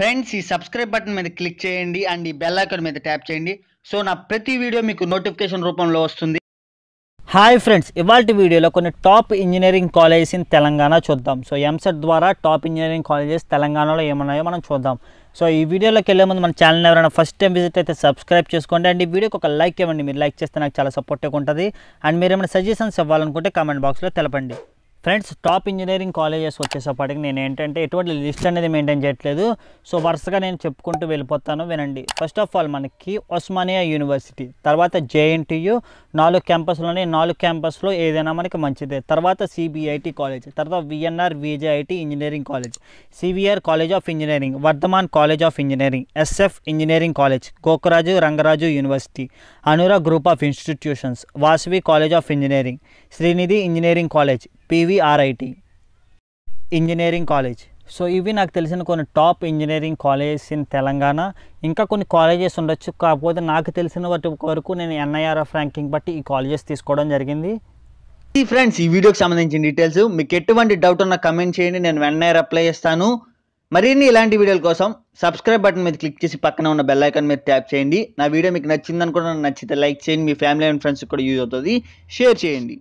friends ఈ subscribe button మీద click చేయండి అండ్ ఈ బెల్ ఐకాన్ మీద ట్యాప్ చేయండి సో నా ప్రతి వీడియో మీకు నోటిఫికేషన్ రూపంలో వస్తుంది హాయ్ ఫ్రెండ్స్ ఇవాళ వీడియోలో కొన్ని top engineering colleges in Telangana చూద్దాం సో ఎంసెట్ ద్వారా టాప్ ఇంజనీరింగ్ కాలేజెస్ తెలంగాణలో ఏమున్నాయో మనం చూద్దాం సో ఈ వీడియోలోకి వెళ్ళే ముందు మన ఛానల్ ఎవరైనా ఫస్ట్ టైం విజిట్ అయితే సబ్స్క్రైబ్ చేసుకోండి అండ్ ఈ వీడియోకి ఒక లైక్ ఇవ్వండి మీరు లైక్ చేస్తే నాకు చాలా సపోర్ట్గా ఉంటుంది అండ్ మీరు ఏమైనా సజెషన్స్ ఇవ్వాలనుకుంటే కామెంట్ బాక్స్లో తెలపండి ఫ్రెండ్స్ టాప్ ఇంజనీరింగ్ కాలేజెస్ వచ్చేసప్పటికి నేను ఏంటంటే ఎటువంటి లిస్ట్ అనేది మెయింటైన్ చేయట్లేదు సో వరుసగా నేను చెప్పుకుంటూ వెళ్ళిపోతాను వినండి ఫస్ట్ ఆఫ్ ఆల్ మనకి ఒస్మానియా యూనివర్సిటీ తర్వాత జేఎన్టీయు నాలుగు క్యాంపస్లోనే నాలుగు క్యాంపస్లో ఏదైనా మనకి మంచిదే తర్వాత సిబిఐటి కాలేజ్ తర్వాత VNR VJIT engineering college CVR college of engineering Vardhaman college of engineering SF engineering college Gokaraju Rangaraju university Anurag group of institutions Vasavi college of engineering Sreenidhi engineering college PVRIT engineering college so ఇవి నాకు తెలిసిన కొన్ని top engineering colleges in Telangana ఇంకా కొన్ని colleges ఉండొచ్చు కాకపోతే నాకు తెలిసిన వాటి వరకు నేను ఎన్ఐఆర్ఎఫ్ ర్యాంకింగ్ బట్టి ఈ కాలేజెస్ తీసుకోవడం జరిగింది ఈ ఫ్రెండ్స్ ఈ వీడియోకి సంబంధించిన డీటెయిల్స్ మీకు ఎటువంటి డౌట్ ఉన్నా కమెంట్ చేయండి నేను వెంటనే రిప్లై చేస్తాను మరిన్ని ఇలాంటి వీడియోల కోసం సబ్స్క్రైబ్ బటన్ మీద క్లిక్ చేసి పక్కన ఉన్న బెల్ ఐకాన్ మీద ట్యాప్ చేయండి నా వీడియో మీకు నచ్చిందనుకున్నా నచ్చితే లైక్ చేయండి మీ ఫ్యామిలీ అండ్ ఫ్రెండ్స్ కూడా యూజ్ అవుతుంది షేర్ చేయండి